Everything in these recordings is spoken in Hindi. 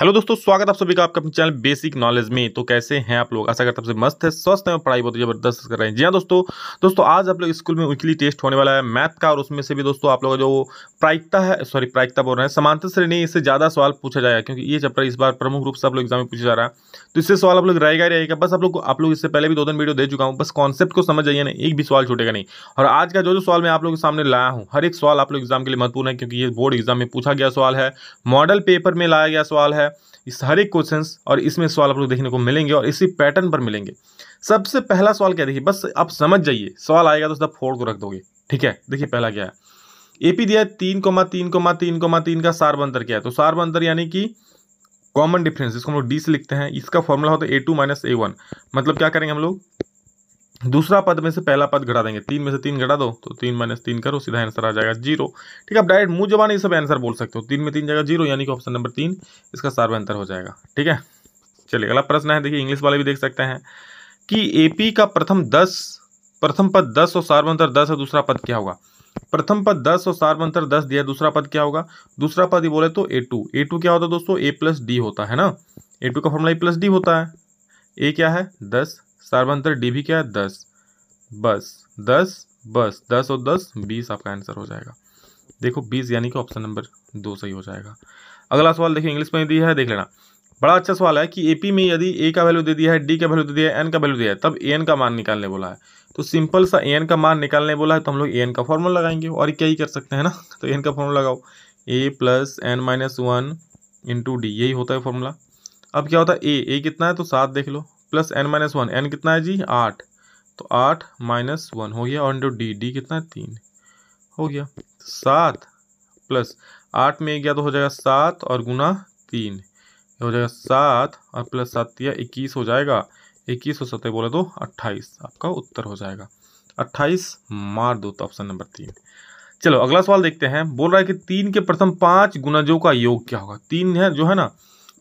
हेलो दोस्तों स्वागत आप सभी का आपका अपने चैनल बेसिक नॉलेज में तो कैसे हैं आप लोग आशा करते मस्त है स्वस्थ है और पढ़ाई बहुत जबरदस्त कर रहे हैं जी हाँ दोस्तों दोस्तों आज आप लोग स्कूल में वीकली टेस्ट होने वाला है मैथ का और उसमें से भी दोस्तों आप लोग जो प्रायिकता है सॉरी प्रायिकता बोल रहे हैं समांतर श्रेणी इससे ज़्यादा सवाल पूछा जाएगा क्योंकि ये चैप्टर इस बार प्रमुख रूप से आप लोग एग्जाम में पूछा जा रहा है तो इससे सवाल आप लोग रहेगा ही रहेगा बस आप लोग आप लोग इससे पहले भी दो दिन वीडियो दे चुका हूँ बस कॉन्सेप्ट को समझ जाइए ना एक भी सवाल छूटेगा नहीं और आज का जो जो सवाल मैं आप लोग के सामने लाया हूँ हर एक सवाल आप लोग एग्जाम के लिए महत्वपूर्ण है क्योंकि ये बोर्ड एग्जाम में पूछा गया सवाल है मॉडल पेपर में लाया गया सवाल है है इस हर एक क्वेश्चन और इसमें सवाल आप लोग देखने को मिलेंगे और इसी पैटर्न पर मिलेंगे सबसे पहला सवाल क्या देखिए बस आप समझ जाइए सवाल आएगा तो सब फोड़ को रख दोगे ठीक है देखिए पहला क्या है एपी दिया है तीन कोमा तीन कोमा तीन कोमा तीन का सार्व अंतर क्या है तो सार्व अंतर यानी कि कॉमन डिफरेंस इसको हम लोग डी से लिखते हैं इसका फॉर्मूला होता है a two minus a one मतलब क्या करेंगे हम लोग दूसरा पद में से पहला पद घटा देंगे तीन में से तीन घटा दो तो तीन माइनस तीन करो सीधा आंसर आ जाएगा जीरो ठीक है अब डायरेक्ट मुंह जबान ये सब आंसर बोल सकते हो तीन में तीन जगह जीरो यानी कि ऑप्शन नंबर तीन इसका सर्वांतर हो जाएगा ठीक है चलिए अगला प्रश्न है देखिए इंग्लिश वाले भी देख सकते हैं कि एपी का प्रथम दस प्रथम पद दस और सार्व अंतर दस है दूसरा पद क्या होगा प्रथम पद दस और सार्व अंतर दस दिया दूसरा पद क्या होगा दूसरा पद बोले तो ए टू ए टू क्या होता है दोस्तों ए प्लस डी होता है ना ए टू का फॉर्मूला ए प्लस डी होता है ए क्या है दस सर्वांतर डी भी क्या है दस बस दस बस दस और दस बीस आपका आंसर हो जाएगा देखो बीस यानी कि ऑप्शन नंबर दो सही हो जाएगा अगला सवाल देखिए इंग्लिश में दिया है देख लेना बड़ा अच्छा सवाल है कि एपी में यदि ए का वैल्यू दे दिया है डी का वैल्यू दे दिया है एन का वैल्यू दिया है तब ए एन का मान निकालने बोला है तो सिंपल सा ए एन का मान निकालने बोला है तो हम लोग ए एन का फॉर्मूला लगाएंगे और क्या ही कर सकते हैं ना तो ए एन का फॉर्मूला लगाओ a plus n minus one into D यही होता है फॉर्मूला अब क्या होता है ए ए कितना है तो सात देख लो plus n minus one n कितना है जी आठ तो आठ माइनस वन हो गया और इंटू डी डी कितना है तीन हो गया तो सात प्लस आठ में एक गया तो हो जाएगा सात और गुना तीन हो जाएगा सात और प्लस सात या इक्कीस हो जाएगा इक्कीस हो सत्तर बोले तो अट्ठाईस आपका उत्तर हो जाएगा अट्ठाईस मार दो तो ऑप्शन नंबर तीन चलो अगला सवाल देखते हैं बोल रहा है कि तीन के प्रथम पांच गुणजों का योग क्या होगा तीन है जो है ना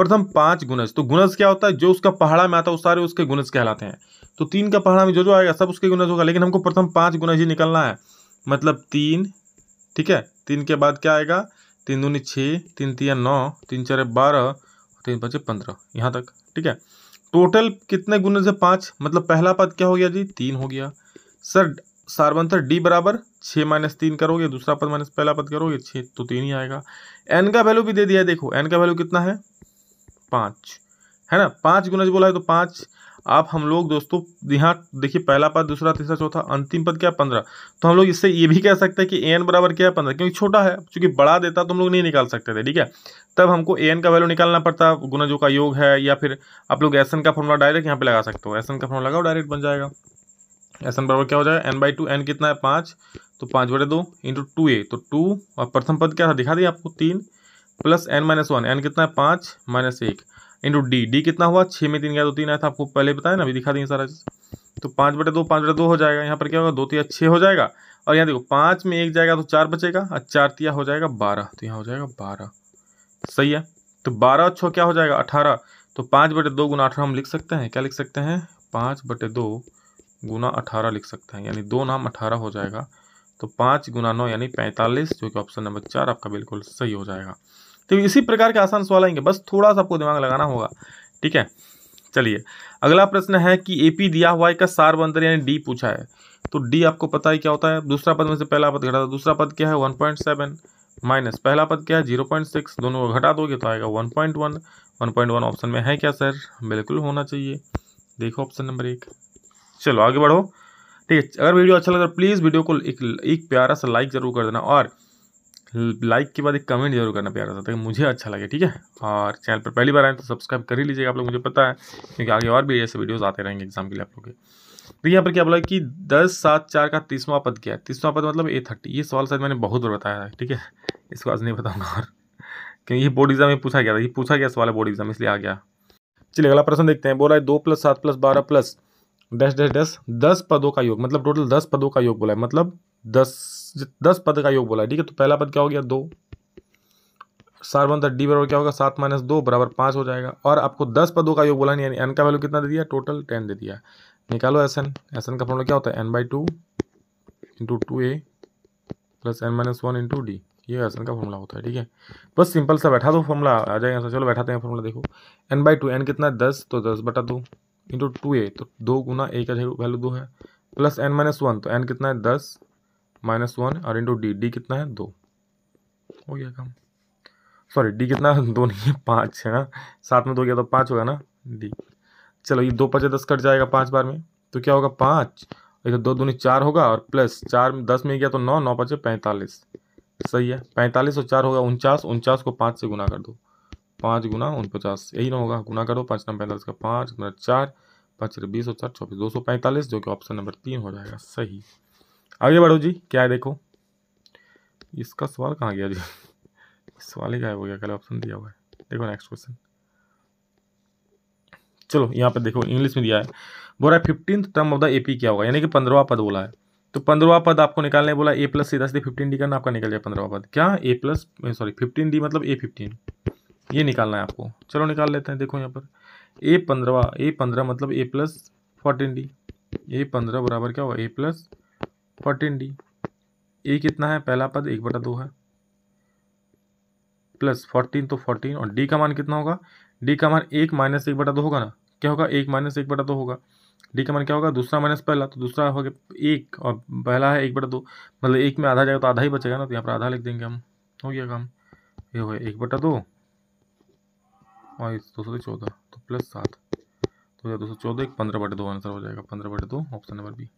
प्रथम पांच गुणज तो गुणज क्या होता है जो उसका पहाड़ा में आता है वो सारे उसके गुणज कहलाते हैं तो तीन का पहाड़ा में जो जो आएगा सब उसके गुणज होगा लेकिन हमको प्रथम पांच गुणज ही निकलना है मतलब तीन ठीक है तीन के बाद क्या आएगा तीन दूनी छः तीन तीन नौ तीन चार बारह तीन पाँच पंद्रह यहाँ तक ठीक है टोटल कितने गुणज है पाँच मतलब पहला पद क्या हो गया जी तीन हो गया सर सार्वंतर डी बराबर छः माइनस तीन करोगे दूसरा पद माइनस पहला पद करोगे छः तो तीन ही आएगा एन का वैल्यू भी दे दिया देखो एन का वैल्यू कितना है पाँच है ना पाँच गुना जो बोला है तो पाँच आप हम लोग दोस्तों यहाँ देखिए पहला पद दूसरा तीसरा चौथा अंतिम पद क्या पंद्रह तो हम लोग इससे ये भी कह सकते हैं कि एन बराबर क्या है पंद्रह क्योंकि छोटा है क्योंकि बड़ा देता तो हम लोग नहीं निकाल सकते थे ठीक है तब हमको एन का वैल्यू निकालना पड़ता गुना जो का योग है या फिर आप लोग एस का फॉर्मूला डायरेक्ट यहाँ पर लगा सकते हो एस का फॉर्मूला लगाओ डायरेक्ट बन जाएगा एस बराबर क्या हो जाएगा एन बाई टू एन कितना है पाँच तो पाँच बटे दो इंटू टू ए तो टू और प्रथम पद क्या था दिखा दिया आपको तीन plus n minus one n कितना है पाँच माइनस एक इंटू डी डी कितना हुआ छः में तीन गया दो तो तीन आया था आपको पहले बताया ना अभी दिखा देंगे सारा चीज़ तो पाँच बटे दो पाँच बटे दो हो जाएगा यहाँ पर क्या होगा दो तीन छः हो जाएगा और यहाँ देखो पाँच में एक जाएगा तो चार बचेगा और चार तिया हो जाएगा बारह तो यहाँ हो जाएगा बारह सही है तो बारह छः क्या हो जाएगा अठारह तो पाँच बटे दो गुना अठारह हम लिख सकते हैं क्या लिख सकते हैं पाँच बटे दो गुना अठारह लिख सकते हैं यानी दो नाम अठारह हो जाएगा तो पाँच गुना नौ यानी पैंतालीस जो कि ऑप्शन नंबर चार आपका बिल्कुल सही हो जाएगा तो इसी प्रकार के आसान सवाल आएंगे बस थोड़ा सा आपको दिमाग लगाना होगा ठीक है चलिए अगला प्रश्न है कि एपी दिया हुआ है का बंतर यानी डी पूछा है तो डी आपको पता ही क्या होता है दूसरा पद में से पहला पद घटा दूसरा पद क्या है वन पॉइंट सेवन माइनस पहला पद क्या है जीरो पॉइंट सिक्स दोनों को घटा दोगे तो आएगा one point one one point one option में है क्या सर बिल्कुल होना चाहिए देखो ऑप्शन नंबर एक चलो आगे बढ़ो ठीक है अगर वीडियो अच्छा लगता है तो प्लीज़ वीडियो को एक, एक प्यारा सा लाइक ज़रूर कर देना और लाइक के बाद एक कमेंट जरूर करना प्यारा था ताकि मुझे अच्छा लगे ठीक है और चैनल पर पहली बार आए तो सब्सक्राइब कर ही लीजिएगा आप लोग मुझे पता है क्योंकि आगे और भी ऐसे वीडियोज़ आते रहेंगे एग्जाम के लिए आप लोग के तो यहाँ पर क्या बोला कि दस सात चार का तीसवा पद क्या है तीसवा पद मतलब ए थर्टी ये सवाल शायद मैंने बहुत बार बताया है ठीक है इसको आज नहीं बताऊंगा और क्योंकि ये बोर्ड एग्जाम में पूछा गया था ये पूछा गया सवाल है बोर्ड एग्जाम इसलिए आ गया चलिए अगला प्रश्न देखते हैं बोला है दो प्लस सात प्लस बारह प्लस डैश डैश डैश दस पदों का योग मतलब टोटल दस पदों का योग बोला है मतलब दस दस पद का योग बोला ठीक है तो पहला पद क्या हो गया दो सार्वन डी बराबर क्या होगा सात माइनस दो बराबर पाँच हो जाएगा और आपको दस पदों का योग बोला नहीं यानी एन का वैल्यू कितना दे दिया टोटल टेन दे दिया निकालो एस एन एस एन का फॉर्मूला क्या होता है n by two into two a plus n minus one into D ये एस एन का फॉर्मूला होता है ठीक है बस सिंपल सा बैठा दो फॉर्मूला आ जाएगा चलो बैठाते हैं फॉर्मूला देखो एन बाई टू एन कितना दस तो दस बटा दो इंटू टू ए तो दो गुना ए का वैल्यू दो है प्लस एन माइनस वन तो एन कितना है दस माइनस वन और इंटू डी डी कितना है दो हो गया काम सॉरी डी कितना है दो नहीं है पाँच है ना सात में दो गया तो पाँच होगा ना डी चलो ये दो पचे दस कट जाएगा पाँच बार में तो क्या होगा पाँच इधर तो दो दूनी चार होगा और प्लस चार दस में गया तो नौ नौ पचे पैंतालीस सही है पैंतालीस और चार होगा उनचास उनचास को पाँच से गुना कर दो पाँच गुना उनपचास यही ना होगा गुना करो पाँच नंबर पैंतालीस का पाँच नंबर चार पाँच बीस और चार चौबीस दो सौ पैंतालीस जो कि ऑप्शन नंबर तीन हो जाएगा सही आगे बढ़ो जी क्या है देखो इसका सवाल कहाँ गया जी सवाल ही गायब हो गया कल ऑप्शन दिया हुआ है देखो नेक्स्ट क्वेश्चन चलो यहाँ पर देखो इंग्लिश में दिया है बोला है fifteen term of the AP क्या होगा यानी कि पंद्रवा पद बोला है तो पंद्रवा पद आपको निकालने बोला ए प्लस सीधा सीधे फिफ्टीन डी करना आपका निकल जाए पंद्रवा पद क्या a plus sorry fifteen D मतलब ए फिफ्टीन ये निकालना है आपको चलो निकाल लेते हैं देखो यहाँ पर ए पंद्रवा ए पंद्रह मतलब a plus fourteen D a पंद्रह बराबर क्या होगा a plus fourteen D a कितना है पहला पद एक बटा दो है प्लस फोर्टीन तो फोर्टीन और डी का मान कितना होगा डी का मान एक माइनस एक बटा दो होगा ना क्या होगा एक माइनस एक बटा दो होगा डी का मान क्या होगा दूसरा माइनस पहला तो दूसरा हो गया एक और पहला है एक बटा दो मतलब एक में आधा जाएगा तो आधा ही बचेगा ना तो यहाँ पर आधा लिख देंगे हम हो गया काम ये हो गया एक बटा दो और दो सौ चौदह तो प्लस सात तो दो सौ चौदह एक पंद्रह बटे दो आंसर हो जाएगा पंद्रह बटे दो ऑप्शन नंबर बी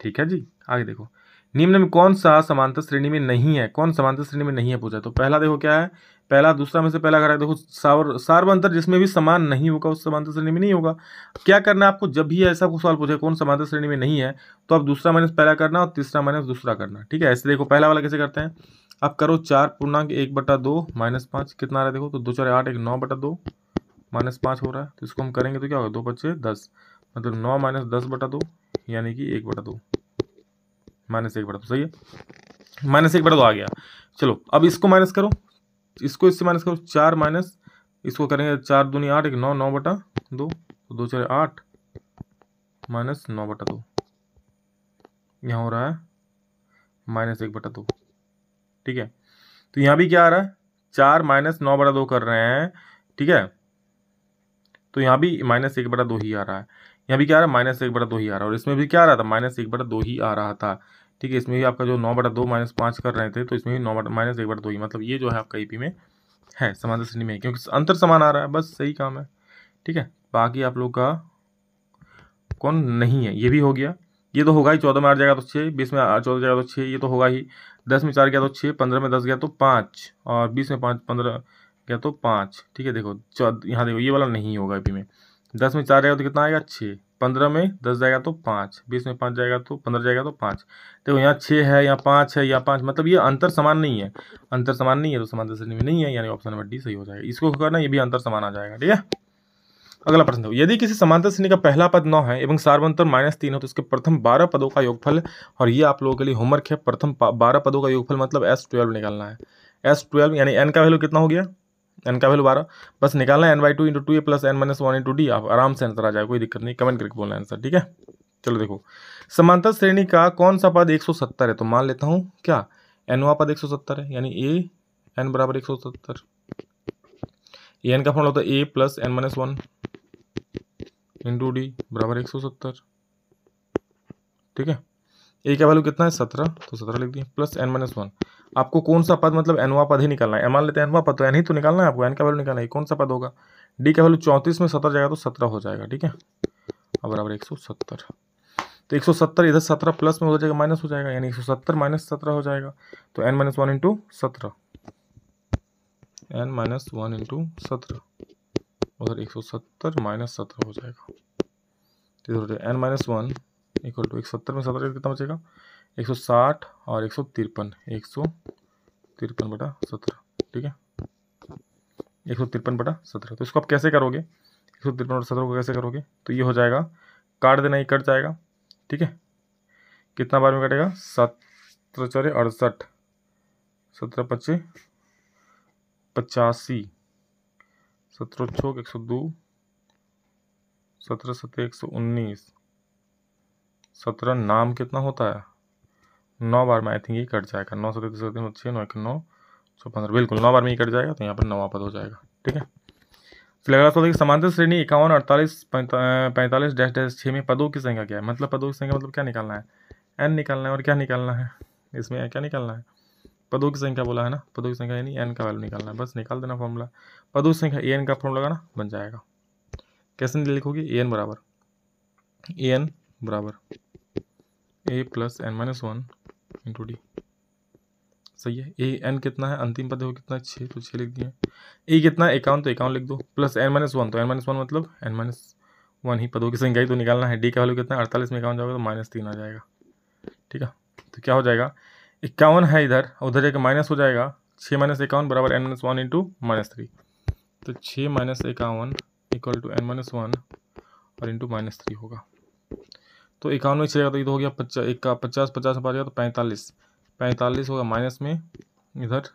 ठीक है जी आगे देखो निम्न में कौन सा समांतर श्रेणी में नहीं है कौन समांतर श्रेणी में नहीं है पूछा तो पहला देखो क्या है पहला दूसरा में से पहला करा देखो सावर सार्वंतर जिसमें भी समान नहीं होगा उस समांतर श्रेणी में नहीं होगा क्या करना है आपको जब भी ऐसा कुछ सवाल पूछे कौन समांतर श्रेणी में नहीं है तो आप दूसरा माइनस पहला करना और तीसरा माइनस दूसरा करना ठीक है ऐसे देखो पहला वाला कैसे करते हैं आप करो चार पूर्णांक एक बटा दो माइनस पाँच कितना आ रहा है देखो तो दो चार आठ एक नौ बटा दो माइनस पाँच हो रहा है तो इसको हम करेंगे तो क्या होगा दो बच्चे दस मतलब नौ माइनस दस बटा दो यानी कि एक बटा दो माइनस एक बटा दो सही है माइनस एक बटा दो आ गया चलो अब इसको माइनस करो इसको इससे माइनस करो चार माइनस इसको करेंगे चार दूनी आठ एक नौ नौ बटा दो तो दो चार आठ माइनस नौ बटा दो यहाँ हो रहा है माइनस एक बटा दो ठीक है तो यहाँ भी क्या आ रहा है चार माइनस नौ बटा दो कर रहे हैं ठीक है तो यहाँ भी माइनस एक बटा दो ही आ रहा है यहाँ भी क्या आ रहा है माइनस एक बटा दो ही आ रहा है और इसमें भी क्या आ रहा था माइनस एक बटा दो ही आ रहा था ठीक है इसमें भी आपका जो नौ बटा दो माइनस पाँच कर रहे थे तो इसमें भी नौ बटा माइनस एक बटा दो ही मतलब ये जो है आपका ई e में है समान श्रेणी में क्योंकि अंतर समान आ रहा है बस सही काम है ठीक है बाकी आप लोग का कौन नहीं है ये भी हो गया ये तो होगा ही चौदह में आठ जाएगा तो छः बीस में चौदह जाएगा तो छः ये तो होगा ही दस में चार गया तो छः पंद्रह में दस गया तो पाँच और बीस में पाँच पंद्रह गया तो पाँच ठीक है देखो चौदह यहाँ देखो ये वाला नहीं होगा पी e में दस में चार जाएगा तो कितना आएगा छः पंद्रह में दस जाएगा तो पाँच बीस में पाँच जाएगा तो पंद्रह जाएगा तो पाँच देखो यहाँ छः है यहाँ पाँच है यहाँ पाँच मतलब ये अंतर समान नहीं है अंतर समान नहीं है तो समान श्रेणी में नहीं है यानी ऑप्शन नंबर डी सही हो जाएगा इसको करना ये भी अंतर समान आ जाएगा ठीक है अगला प्रश्न देखो यदि किसी समांतर श्रेणी का पहला पद नौ है एवं सार्वंतर माइनस तीन हो तो इसके प्रथम बारह पदों का योगफल और ये आप लोगों के लिए होमवर्क है प्रथम बारह पदों का योगफल मतलब एस ट्वेल्व निकालना है एस ट्वेल्व यानी एन का वैल्यू कितना हो गया एन का वैल्यू बारह बस निकालना n by two into two a plus n minus one into D आप आराम से आंसर आ जाए कोई दिक्कत नहीं कमेंट करके बोलना आंसर ठीक है चलो देखो समांतर श्रेणी का कौन सा पद एक सौ सत्तर है तो मान लेता हूँ क्या एनवा पद एक सौ सत्तर है यानी ए एन बराबर एक सौ सत्तर ए एन का फॉर्म होता है a plus n minus one into D बराबर एक सौ सत्तर ठीक है ए का वैल्यू कितना है सत्रह तो सत्रह लिख दिए प्लस एन माइनस वन आपको कौन सा पद मतलब एनवा पद ही निकालना है मान लेते हैं एनवा पद तो एन ही तो निकालना है आपको एन का वैल्यू निकालना है कौन सा पद होगा डी का वैल्यू चौंतीस में सत्रह जाएगा तो सत्रह हो जाएगा ठीक है अब बराबर एक सौ सत्तर तो एक सौ सत्तर इधर सत्रह प्लस में हो जाएगा माइनस हो जाएगा यानी एक सौ सत्तर माइनस सत्रह हो जाएगा तो एन माइनस वन इंटू सत्रह एन माइनस वन इंटू सत्रह उधर एक सौ सत्तर माइनस सत्रह हो जाएगा इधर हो जाएगा n minus one equal to एक सत्तर में सत्रह कितना बचेगा एक सौ साठ और एक सौ तिरपन एक सौ तिरपन बटा सत्रह ठीक है एक सौ तिरपन बटा सत्रह तो इसको आप कैसे करोगे एक सौ तिरपन बटा सत्रह को कैसे करोगे तो ये हो जाएगा काट देना ही कट जाएगा ठीक है कितना बार में कटेगा सत्रह चौरे अड़सठ सत्रह पच्चे पचासी सत्रह छो एक सौ दो सत्रह सत्रह एक सौ उन्नीस सत्रह नाम कितना होता है नौ बार में आई थिंक ये कट जाएगा नौ सौ तैतीस सौ छः नौ एक नौ सौ पंद्रह बिल्कुल नौ बार में ये कट जाएगा तो यहाँ पर नवा पद हो जाएगा ठीक है फिर अगला सवाल देखिए समांतर श्रेणी इक्यावन अड़तालीस पैंतालीस डैश डैश छः में पदों की संख्या क्या है मतलब पदों की संख्या मतलब क्या निकालना है एन निकालना है और क्या निकालना है इसमें क्या निकालना है पदों की संख्या बोला है ना पदों की संख्या यानी एन का वैल्यू निकालना है बस निकाल देना फॉर्मूला पदों की संख्या ए एन का फॉर्मूला लगाना बन जाएगा कैसे लिखोगे ए एन बराबर ए एन बराबर a plus n minus one into D सही है ए एन कितना है अंतिम पद है कितना है छः तो छः लिख दिए ए कितना है इक्यावन तो इक्यावन लिख दो प्लस एन माइनस वन तो एन माइनस वन मतलब एन माइनस वन ही पदों की संख्या ही तो निकालना है डी का वैल्यू कितना है अड़तालीस में इक्यावन जाओगे तो माइनस तीन आ जाएगा ठीक है तो क्या हो जाएगा इक्यावन है इधर उधर जाकर माइनस हो जाएगा छः माइनस इक्यावन बराबर n minus one into minus three तो छः माइनस इक्यावन equal to n minus one और इंटू माइनस थ्री होगा तो इक्यानवे छः तो ये तो हो गया पचास का पचास पचास पा पाँच गया तो पैंतालीस पैंतालीस होगा माइनस में इधर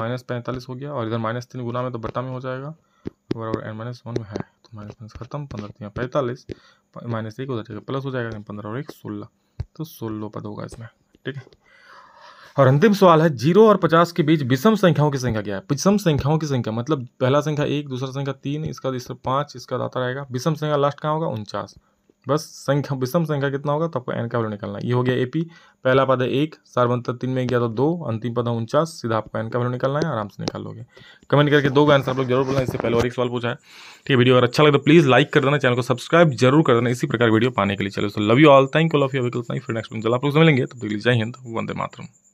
माइनस पैंतालीस हो गया और इधर माइनस तीन गुना में तो बट्टा में हो जाएगा बराबर एन माइनस वन में है तो माइनस माइनस खत्म पंद्रह तीन तो पैंतालीस माइनस एक उधर जाएगा प्लस हो जाएगा पंद्रह और एक सोलह तो सोलह पद होगा इसमें ठीक है और अंतिम सवाल है जीरो और पचास के बीच विषम संख्याओं की संख्या क्या है विषम संख्याओं की संख्या मतलब पहला संख्या एक दूसरा संख्या तीन इसका इसका पाँच इसका आता रहेगा विषम संख्या लास्ट कहाँ होगा उनचास बस संख्या विषम संख्या कितना होगा तो आपको एन का वैल्यू निकालना है ये हो गया ए पी पहला पद है एक सार्वंतर तो तीन में गया तो दो अंतिम पद है उनचास सीधा आपको एन का वैल्यू निकालना है आराम से निकाल लोगे कमेंट करके दो का आंसर आप लोग जरूर बोलना इससे पहले और एक सवाल पूछा है ठीक है वीडियो अगर अच्छा लगता है प्लीज़ लाइक कर देना चैनल को सब्सक्राइब जरूर कर देना इसी प्रकार वीडियो पाने के लिए चलो so love you all thank you love you Avikal फिर नेक्स्ट जब आप लोग मिलेंगे तो तक जय हिंद वंदे मातरम